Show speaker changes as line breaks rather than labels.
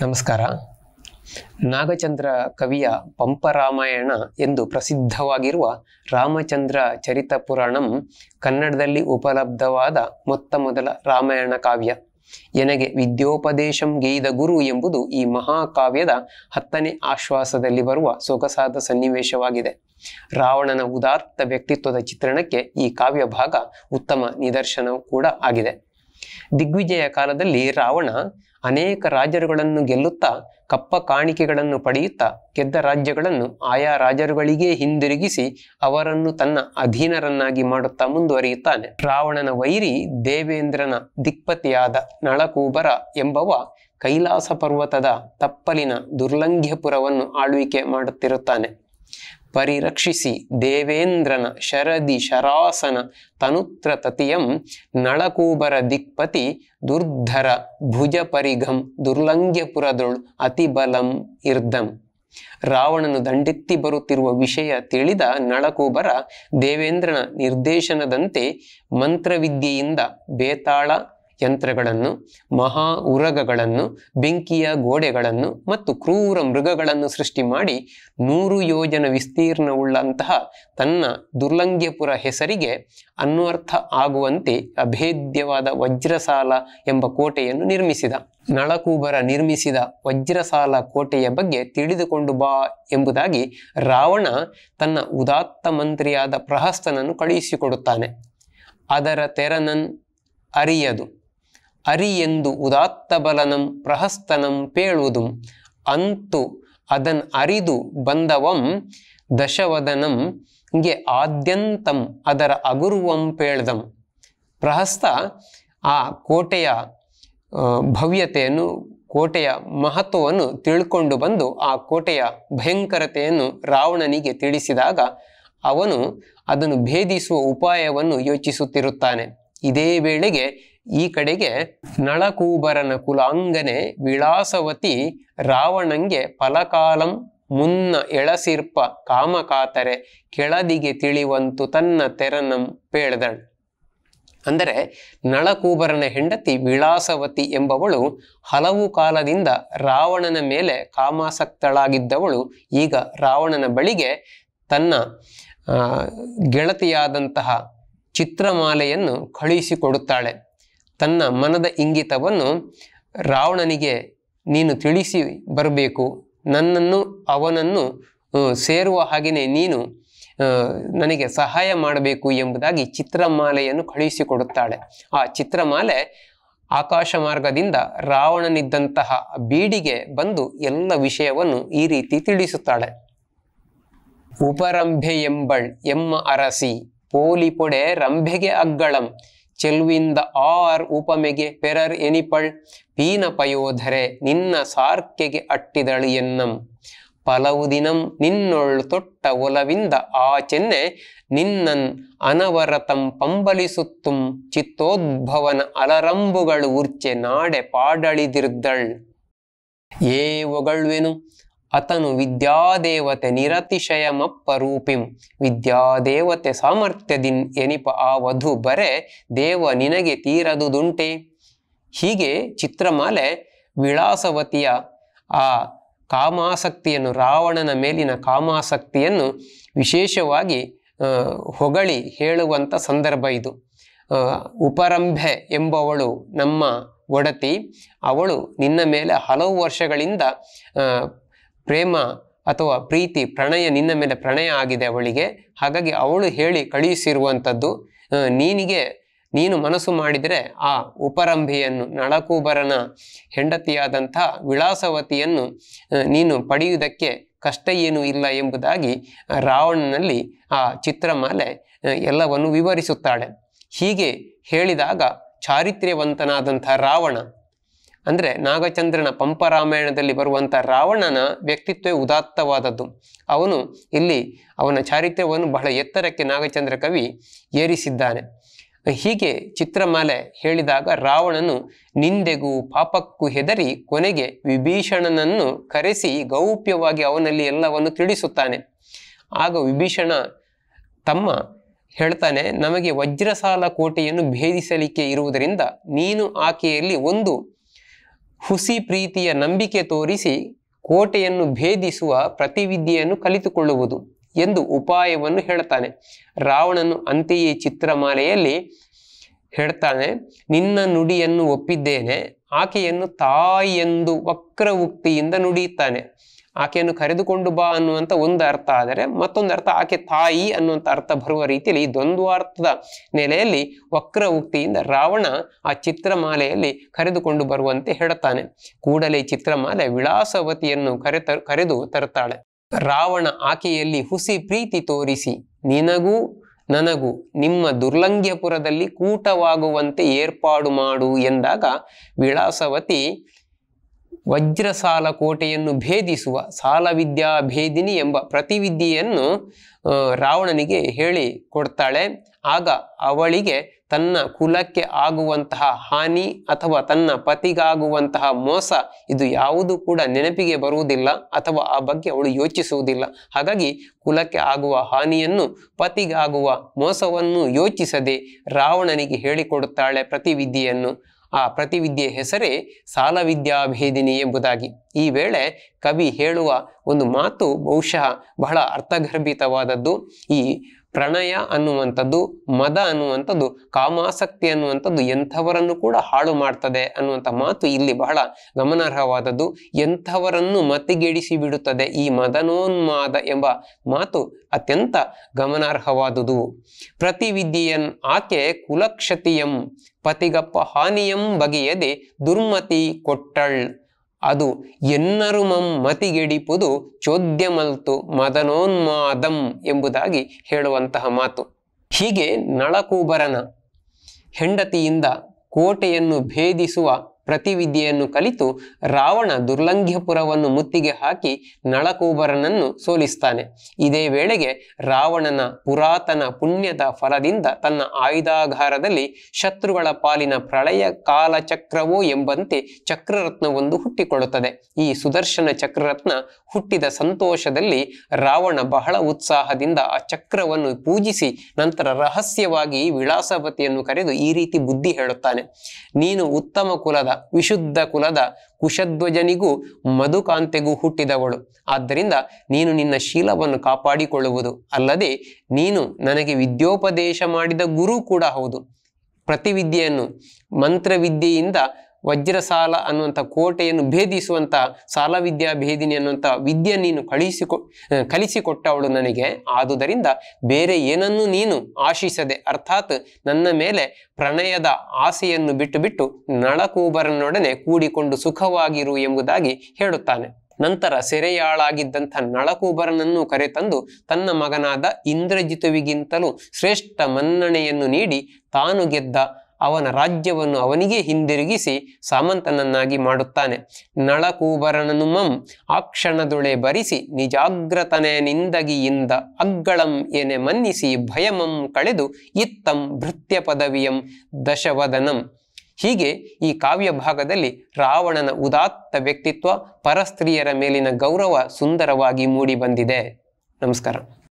ನಮಸ್ಕಾರ ನಾಗಚಂದ್ರ ಕವಿಯ ಪಂಪ ರಾಮಾಯಣ ಎಂದು ಪ್ರಸಿದ್ಧವಾಗಿರುವ ರಾಮಚಂದ್ರ ಚರಿತ ಪುರಾಣಂ ಕನ್ನಡದಲ್ಲಿ ಉಪಲಬ್ಧವಾದ ಮೊತ್ತ ಮೊದಲ ರಾಮಾಯಣ ಕಾವ್ಯ ಎನಗೆ ವಿದ್ಯೋಪದೇಶಂ ಗೈದ ಗುರು ಎಂಬುದು ಈ ಮಹಾಕಾವ್ಯದ ಹತ್ತನೇ ಆಶ್ವಾಸದಲ್ಲಿ ಬರುವ ಸೊಗಸಾದ ಸನ್ನಿವೇಶವಾಗಿದೆ ರಾವಣನ ಉದಾತ್ತ ವ್ಯಕ್ತಿತ್ವದ ಚಿತ್ರಣಕ್ಕೆ ಈ ಕಾವ್ಯ ಭಾಗ ಉತ್ತಮ ನಿದರ್ಶನವೂ ಕೂಡ ಆಗಿದೆ ದಿಗ್ವಿಜಯ ಕಾಲದಲ್ಲಿ ರಾವಣ ಅನೇಕ ರಾಜರುಗಳನ್ನು ಗೆಲ್ಲುತ್ತಾ ಕಪ್ಪ ಕಾಣಿಕೆಗಳನ್ನು ಪಡೆಯುತ್ತಾ ಗೆದ್ದ ರಾಜ್ಯಗಳನ್ನು ಆಯಾ ರಾಜರುಗಳಿಗೇ ಹಿಂದಿರುಗಿಸಿ ಅವರನ್ನು ತನ್ನ ಅಧೀನರನ್ನಾಗಿ ಮಾಡುತ್ತಾ ಮುಂದುವರಿಯುತ್ತಾನೆ ರಾವಣನ ವೈರಿ ದೇವೇಂದ್ರನ ದಿಕ್ಪತಿಯಾದ ನಳಕೂಬರ ಎಂಬವ ಕೈಲಾಸ ಪರ್ವತದ ತಪ್ಪಲಿನ ದುರ್ಲಂಘ್ಯಪುರವನ್ನು ಆಳ್ವಿಕೆ ಮಾಡುತ್ತಿರುತ್ತಾನೆ ಪರಿರಕ್ಷಿಸಿ ದೇವೇಂದ್ರನ ಶರದಿ ಶರಾಸನ ತನುತ್ರ ತತಿಯಂ ನಳಕೂಬರ ದಿಕ್ಪತಿ ದುರ್ಧರ ಭುಜ ಪರಿಘಂ ದುರ್ಲಂಘ್ಯಪುರದೊಳ್ ಅತಿಬಲಂ ಇರ್ದಂ ರಾವಣನು ದಂಡೆತ್ತಿ ಬರುತ್ತಿರುವ ವಿಷಯ ತಿಳಿದ ನಳಕೂಬರ ದೇವೇಂದ್ರನ ನಿರ್ದೇಶನದಂತೆ ಮಂತ್ರವಿದ್ಯೆಯಿಂದ ಬೇತಾಳ ಯಂತ್ರಗಳನ್ನು ಮಹಾ ಉರಗಗಳನ್ನು ಬೆಂಕಿಯ ಗೋಡೆಗಳನ್ನು ಮತ್ತು ಕ್ರೂರ ಮೃಗಗಳನ್ನು ಸೃಷ್ಟಿ ಮಾಡಿ ನೂರು ಯೋಜನ ವಿಸ್ತೀರ್ಣವುಳ್ಳಂತಹ ತನ್ನ ದುರ್ಲಂಘ್ಯಪುರ ಹೆಸರಿಗೆ ಅನ್ವರ್ಥ ಆಗುವಂತೆ ಅಭೇದ್ಯವಾದ ವಜ್ರಸಾಲ ಎಂಬ ಕೋಟೆಯನ್ನು ನಿರ್ಮಿಸಿದ ನಳಕೂಬರ ನಿರ್ಮಿಸಿದ ವಜ್ರಸಾಲ ಕೋಟೆಯ ಬಗ್ಗೆ ತಿಳಿದುಕೊಂಡು ಬಾ ಎಂಬುದಾಗಿ ರಾವಣ ತನ್ನ ಉದಾತ್ತ ಮಂತ್ರಿಯಾದ ಪ್ರಹಸ್ತನನ್ನು ಕಳುಹಿಸಿಕೊಡುತ್ತಾನೆ ಅದರ ತೆರನನ್ ಅರಿಯದು ಅರಿ ಎಂದು ಉದಾತ್ತ ಬಲನಂ ಪ್ರಹಸ್ತನಂ ಪೇಳುವುದು ಅಂತು ಅದನ್ ಅರಿದು ಬಂದವಂ ದಶವದನಂ ಗೆ ಆದ್ಯಂತಂ ಅದರ ಅಗುರುವಂ ಪೇಳ್ದಂ ಪ್ರಹಸ್ತ ಆ ಕೋಟೆಯ ಭವ್ಯತೆಯನ್ನು ಕೋಟೆಯ ಮಹತ್ವವನ್ನು ತಿಳ್ಕೊಂಡು ಬಂದು ಆ ಕೋಟೆಯ ಭಯಂಕರತೆಯನ್ನು ರಾವಣನಿಗೆ ತಿಳಿಸಿದಾಗ ಅವನು ಅದನ್ನು ಭೇದಿಸುವ ಉಪಾಯವನ್ನು ಯೋಚಿಸುತ್ತಿರುತ್ತಾನೆ ಇದೇ ವೇಳೆಗೆ ಈ ಕಡೆಗೆ ನಳಕೂಬರನ ಕುಲಾಂಗನೆ ವಿಳಾಸವತಿ ರಾವಣಂಗೆ ಫಲಕಾಲಂ ಮುನ್ನ ಎಳಸಿರ್ಪ ಕಾಮಕಾತರೆ ಕೆಳದಿಗೆ ತಿಳಿವಂತು ತನ್ನ ತೆರನಂ ಪೇಳ್ದಳ್ ಅಂದರೆ ನಳಕೂಬರನ ಹೆಂಡತಿ ವಿಳಾಸವತಿ ಎಂಬವಳು ಹಲವು ಕಾಲದಿಂದ ರಾವಣನ ಮೇಲೆ ಕಾಮಾಸಕ್ತಳಾಗಿದ್ದವಳು ಈಗ ರಾವಣನ ಬಳಿಗೆ ತನ್ನ ಗೆಳತಿಯಾದಂತಹ ಚಿತ್ರಮಾಲೆಯನ್ನು ಕಳುಹಿಸಿಕೊಡುತ್ತಾಳೆ ತನ್ನ ಮನದ ಇಂಗಿತವನ್ನು ರಾವಣನಿಗೆ ನೀನು ತಿಳಿಸಿ ಬರಬೇಕು ನನ್ನನ್ನು ಅವನನ್ನು ಸೇರುವ ಹಾಗೆಯೇ ನೀನು ನನಗೆ ಸಹಾಯ ಮಾಡಬೇಕು ಎಂಬುದಾಗಿ ಚಿತ್ರಮಾಲೆಯನ್ನು ಕಳುಹಿಸಿಕೊಡುತ್ತಾಳೆ ಆ ಚಿತ್ರಮಾಲೆ ಆಕಾಶ ಮಾರ್ಗದಿಂದ ರಾವಣನಿದ್ದಂತಹ ಬೀಡಿಗೆ ಬಂದು ಎಲ್ಲ ವಿಷಯವನ್ನು ಈ ರೀತಿ ತಿಳಿಸುತ್ತಾಳೆ ಉಪರಂಭೆ ಎಂಬಳ್ ಎಮ್ಮ ಅರಸಿ ಪೋಲಿಪೊಡೆ ರಂಭೆಗೆ ಅಗ್ಗಳಂ ಚೆಲ್ವಿಂದ ಆರ್ ಉಪಮೆಗೆ ಪೆರರ್ ಎನಿಪಳ್ ಪೀನ ಪಯೋಧರೆ ನಿನ್ನ ಸಾರ್ಕೆಗೆ ಎನ್ನಂ ಪಲವು ದಿನಂ ನಿನ್ನೊಳ್ಳು ತೊಟ್ಟ ಒಲವಿಂದ ಆ ಚೆನ್ನೆ ನಿನ್ನನ್ ಅನವರತಂ ಪಂಬಲಿಸುತ್ತುಂ ಚಿತ್ತೋದ್ಭವನ ಅಲರಂಬುಗಳು ಉರ್ಚೆ ನಾಡೆ ಪಾಡಳಿದಿರ್ದಳ್ ಏ ಒಗಳ್ವೆನು ಅತನು ವಿದ್ಯಾದೇವತೆ ನಿರತಿಶಯಮಪ್ಪರೂಪಿಂ ವಿದ್ಯಾದೇವತೆ ಸಾಮರ್ಥ್ಯದಿನ್ ಎನಿಪ ಆ ವಧು ಬರೆ ದೇವ ನಿನಗೆ ತೀರದುದುಂಟೆ ಹೀಗೆ ಚಿತ್ರಮಾಲೆ ವಿಳಾಸವತಿಯ ಆ ಕಾಮಾಸಕ್ತಿಯನ್ನು ರಾವಣನ ಮೇಲಿನ ಕಾಮಾಸಕ್ತಿಯನ್ನು ವಿಶೇಷವಾಗಿ ಹೊಗಳಿ ಹೇಳುವಂಥ ಸಂದರ್ಭ ಇದು ಉಪರಂಭೆ ಎಂಬವಳು ನಮ್ಮ ಒಡತಿ ಅವಳು ನಿನ್ನ ಮೇಲೆ ಹಲವು ವರ್ಷಗಳಿಂದ ಪ್ರೇಮ ಅಥವಾ ಪ್ರೀತಿ ಪ್ರಣಯ ನಿನ್ನ ಮೇಲೆ ಪ್ರಣಯ ಆಗಿದೆ ಅವಳಿಗೆ ಹಾಗಾಗಿ ಅವಳು ಹೇಳಿ ಕಳುಹಿಸಿರುವಂಥದ್ದು ನೀನಿಗೆ ನೀನು ಮನಸ್ಸು ಮಾಡಿದರೆ ಆ ಉಪರಂಭಿಯನ್ನು ನಳಕೂಬರನ ಹೆಂಡತಿಯಾದಂಥ ವಿಳಾಸವತಿಯನ್ನು ನೀನು ಪಡೆಯುವುದಕ್ಕೆ ಕಷ್ಟ ಏನೂ ಇಲ್ಲ ಎಂಬುದಾಗಿ ರಾವಣನಲ್ಲಿ ಆ ಚಿತ್ರಮಾಲೆ ಎಲ್ಲವನ್ನು ವಿವರಿಸುತ್ತಾಳೆ ಹೀಗೆ ಹೇಳಿದಾಗ ಚಾರಿತ್ರ್ಯವಂತನಾದಂಥ ರಾವಣ ಅಂದರೆ ನಾಗಚಂದ್ರನ ಪಂಪರಾಮಾಯಣದಲ್ಲಿ ಬರುವಂಥ ರಾವಣನ ವ್ಯಕ್ತಿತ್ವವೇ ಉದಾತ್ತವಾದದ್ದು ಅವನು ಇಲ್ಲಿ ಅವನ ಚಾರಿತ್ರ್ಯವನ್ನು ಬಹಳ ಎತ್ತರಕ್ಕೆ ನಾಗಚಂದ್ರ ಕವಿ ಏರಿಸಿದ್ದಾನೆ ಹೀಗೆ ಚಿತ್ರಮಾಲೆ ಹೇಳಿದಾಗ ರಾವಣನು ನಿಂದೆಗೂ ಪಾಪಕ್ಕೂ ಹೆದರಿ ಕೊನೆಗೆ ವಿಭೀಷಣನನ್ನು ಕರೆಸಿ ಗೌಪ್ಯವಾಗಿ ಅವನಲ್ಲಿ ಎಲ್ಲವನ್ನು ತಿಳಿಸುತ್ತಾನೆ ಆಗ ವಿಭೀಷಣ ತಮ್ಮ ಹೇಳ್ತಾನೆ ನಮಗೆ ವಜ್ರಸಾಲ ಕೋಟೆಯನ್ನು ಭೇದಿಸಲಿಕ್ಕೆ ಇರುವುದರಿಂದ ನೀನು ಆಕೆಯಲ್ಲಿ ಒಂದು ಹುಸಿ ಪ್ರೀತಿಯ ನಂಬಿಕೆ ತೋರಿಸಿ ಕೋಟೆಯನ್ನು ಭೇದಿಸುವ ಪ್ರತಿವಿದ್ಯೆಯನ್ನು ಕಲಿತುಕೊಳ್ಳುವುದು ಎಂದು ಉಪಾಯವನ್ನು ಹೇಳ್ತಾನೆ ರಾವಣನು ಅಂತೆಯೇ ಚಿತ್ರಮಾಲೆಯಲ್ಲಿ ಹೇಳ್ತಾನೆ ನಿನ್ನ ನುಡಿಯನ್ನು ಒಪ್ಪಿದ್ದೇನೆ ಆಕೆಯನ್ನು ತಾಯಿಯೆಂದು ಉಕ್ತಿಯಿಂದ ನುಡಿಯುತ್ತಾನೆ ಆಕೆಯನ್ನು ಕರೆದುಕೊಂಡು ಬಾ ಅನ್ನುವಂಥ ಒಂದು ಅರ್ಥ ಆದರೆ ಮತ್ತೊಂದು ಅರ್ಥ ಆಕೆ ತಾಯಿ ಅನ್ನುವಂಥ ಅರ್ಥ ಬರುವ ರೀತಿಯಲ್ಲಿ ದ್ವಂದ್ವಾರ್ಥದ ನೆಲೆಯಲ್ಲಿ ವಕ್ರ ಉಕ್ತಿಯಿಂದ ರಾವಣ ಆ ಚಿತ್ರಮಾಲೆಯಲ್ಲಿ ಕರೆದುಕೊಂಡು ಬರುವಂತೆ ಹೇಳುತ್ತಾನೆ ಕೂಡಲೇ ಚಿತ್ರಮಾಲೆ ವಿಳಾಸವತಿಯನ್ನು ಕರೆತ ಕರೆದು ತರುತ್ತಾಳೆ ರಾವಣ ಆಕೆಯಲ್ಲಿ ಹುಸಿ ಪ್ರೀತಿ ತೋರಿಸಿ ನಿನಗೂ ನನಗೂ ನಿಮ್ಮ ದುರ್ಲಂಘ್ಯಪುರದಲ್ಲಿ ಕೂಟವಾಗುವಂತೆ ಏರ್ಪಾಡು ಮಾಡು ಎಂದಾಗ ವಿಳಾಸವತಿ ವಜ್ರಸಾಲ ಕೋಟೆಯನ್ನು ಭೇದಿಸುವ ಸಾಲವಿದ್ಯಾ ಭೇದಿನಿ ಎಂಬ ಪ್ರತಿವಿದ್ಯೆಯನ್ನು ರಾವಣನಿಗೆ ಹೇಳಿ ಕೊಡ್ತಾಳೆ ಆಗ ಅವಳಿಗೆ ತನ್ನ ಕುಲಕ್ಕೆ ಆಗುವಂತಹ ಹಾನಿ ಅಥವಾ ತನ್ನ ಪತಿಗಾಗುವಂತಹ ಮೋಸ ಇದು ಯಾವುದು ಕೂಡ ನೆನಪಿಗೆ ಬರುವುದಿಲ್ಲ ಅಥವಾ ಆ ಬಗ್ಗೆ ಅವಳು ಯೋಚಿಸುವುದಿಲ್ಲ ಹಾಗಾಗಿ ಕುಲಕ್ಕೆ ಆಗುವ ಹಾನಿಯನ್ನು ಪತಿಗಾಗುವ ಮೋಸವನ್ನು ಯೋಚಿಸದೆ ರಾವಣನಿಗೆ ಹೇಳಿಕೊಡುತ್ತಾಳೆ ಪ್ರತಿವಿದ್ಯೆಯನ್ನು ಆ ಪ್ರತಿವಿದ್ಯೆ ಹೆಸರೇ ಸಾಲವಿದ್ಯಾಭೇದಿನಿ ಎಂಬುದಾಗಿ ಈ ವೇಳೆ ಕವಿ ಹೇಳುವ ಒಂದು ಮಾತು ಬಹುಶಃ ಬಹಳ ಅರ್ಥಗರ್ಭಿತವಾದದ್ದು ಈ ಪ್ರಣಯ ಅನ್ನುವಂಥದ್ದು ಮದ ಅನ್ನುವಂಥದ್ದು ಕಾಮಾಸಕ್ತಿ ಅನ್ನುವಂಥದ್ದು ಎಂಥವರನ್ನು ಕೂಡ ಹಾಳು ಮಾಡ್ತದೆ ಅನ್ನುವಂಥ ಮಾತು ಇಲ್ಲಿ ಬಹಳ ಗಮನಾರ್ಹವಾದದ್ದು ಎಂಥವರನ್ನು ಮತಿಗೆಡಿಸಿ ಬಿಡುತ್ತದೆ ಈ ಮದನೋನ್ಮಾದ ಎಂಬ ಮಾತು ಅತ್ಯಂತ ಗಮನಾರ್ಹವಾದುದು ಪ್ರತಿವಿದ್ಯೆಯನ್ ಆಕೆ ಕುಲಕ್ಷತಿಯಂ ಪತಿಗಪ್ಪ ಹಾನಿಯಂ ಬಗೆಯದೆ ದುರ್ಮತಿ ಕೊಟ್ಟಳ್ ಅದು ಎನ್ನರು ಮಂ ಮತಿಗೆಡಿಪುದು ಚೋದ್ಯಮಲ್ತು ಮದನೋನ್ಮಾದಂ ಎಂಬುದಾಗಿ ಹೇಳುವಂತಹ ಮಾತು ಹೀಗೆ ನಳಕೂಬರನ ಹೆಂಡತಿಯಿಂದ ಕೋಟೆಯನ್ನು ಭೇದಿಸುವ ಪ್ರತಿವಿದ್ಯೆಯನ್ನು ಕಲಿತು ರಾವಣ ದುರ್ಲಂಘ್ಯಪುರವನ್ನು ಮುತ್ತಿಗೆ ಹಾಕಿ ನಳಕೂಬರನನ್ನು ಸೋಲಿಸ್ತಾನೆ ಇದೇ ವೇಳೆಗೆ ರಾವಣನ ಪುರಾತನ ಪುಣ್ಯದ ಫಲದಿಂದ ತನ್ನ ಆಯುಧಾಘಾರದಲ್ಲಿ ಶತ್ರುಗಳ ಪಾಲಿನ ಪ್ರಳಯ ಕಾಲಚಕ್ರವೋ ಎಂಬಂತೆ ಚಕ್ರರತ್ನವೊಂದು ಹುಟ್ಟಿಕೊಳ್ಳುತ್ತದೆ ಈ ಸುದರ್ಶನ ಚಕ್ರರತ್ನ ಹುಟ್ಟಿದ ಸಂತೋಷದಲ್ಲಿ ರಾವಣ ಬಹಳ ಉತ್ಸಾಹದಿಂದ ಆ ಚಕ್ರವನ್ನು ಪೂಜಿಸಿ ನಂತರ ರಹಸ್ಯವಾಗಿ ವಿಳಾಸಪತಿಯನ್ನು ಕರೆದು ಈ ರೀತಿ ಬುದ್ಧಿ ಹೇಳುತ್ತಾನೆ ನೀನು ಉತ್ತಮ ಕುಲದ ವಿಶುದ್ಧ ಕುಲದ ಕುಶಧ್ವಜನಿಗೂ ಮಧುಕಾಂತೆಗೂ ಹುಟ್ಟಿದವಳು ಆದ್ದರಿಂದ ನೀನು ನಿನ್ನ ಶೀಲವನ್ನು ಕಾಪಾಡಿಕೊಳ್ಳುವುದು ಅಲ್ಲದೆ ನೀನು ನನಗೆ ವಿದ್ಯೋಪದೇಶ ಮಾಡಿದ ಗುರು ಕೂಡ ಹೌದು ಪ್ರತಿವಿದ್ಯೆಯನ್ನು ಮಂತ್ರವಿದ್ಯೆಯಿಂದ ವಜ್ರಸಾಲ ಅನ್ನುವಂಥ ಕೋಟೆಯನ್ನು ಭೇದಿಸುವಂಥ ಸಾಲ ವಿದ್ಯಾ ಭೇದಿನಿ ಅನ್ನುವಂಥ ವಿದ್ಯೆ ನೀನು ಕಳಿಸಿಕೊ ಕಲಿಸಿಕೊಟ್ಟವಳು ನನಗೆ ಆದುದರಿಂದ ಬೇರೆ ಏನನ್ನೂ ನೀನು ಆಶಿಸದೆ ಅರ್ಥಾತ್ ನನ್ನ ಮೇಲೆ ಪ್ರಣಯದ ಆಸೆಯನ್ನು ಬಿಟ್ಟು ಬಿಟ್ಟು ನಳಕೂಬರನೊಡನೆ ಕೂಡಿಕೊಂಡು ಸುಖವಾಗಿರು ಎಂಬುದಾಗಿ ಹೇಳುತ್ತಾನೆ ನಂತರ ಸೆರೆಯಾಳಾಗಿದ್ದಂಥ ನಳಕೂಬರನನ್ನು ಕರೆತಂದು ತನ್ನ ಮಗನಾದ ಇಂದ್ರಜಿತುವಿಗಿಂತಲೂ ಶ್ರೇಷ್ಠ ಮನ್ನಣೆಯನ್ನು ನೀಡಿ ತಾನು ಗೆದ್ದ ಅವನ ರಾಜ್ಯವನ್ನು ಅವನಿಗೆ ಹಿಂದಿರುಗಿಸಿ ಸಾಮಂತನನ್ನಾಗಿ ಮಾಡುತ್ತಾನೆ ನಳಕೂಬರನನು ಮಂ ಆ ಕ್ಷಣದೊಳೆ ಬರಿಸಿ ನಿಜಾಗ್ರತನೆಯಿಂದಗಿಯಿಂದ ಅಗ್ಗಳಂ ಎನೆ ಮನ್ನಿಸಿ ಭಯಮಂ ಕಳೆದು ಇತ್ತಂ ಭೃತ್ಯ ಪದವಿಯಂ ದಶವದನಂ ಹೀಗೆ ಈ ಕಾವ್ಯ ಭಾಗದಲ್ಲಿ ರಾವಣನ ಉದಾತ್ತ ವ್ಯಕ್ತಿತ್ವ ಪರಸ್ತ್ರೀಯರ ಮೇಲಿನ ಗೌರವ ಸುಂದರವಾಗಿ ಮೂಡಿಬಂದಿದೆ ನಮಸ್ಕಾರ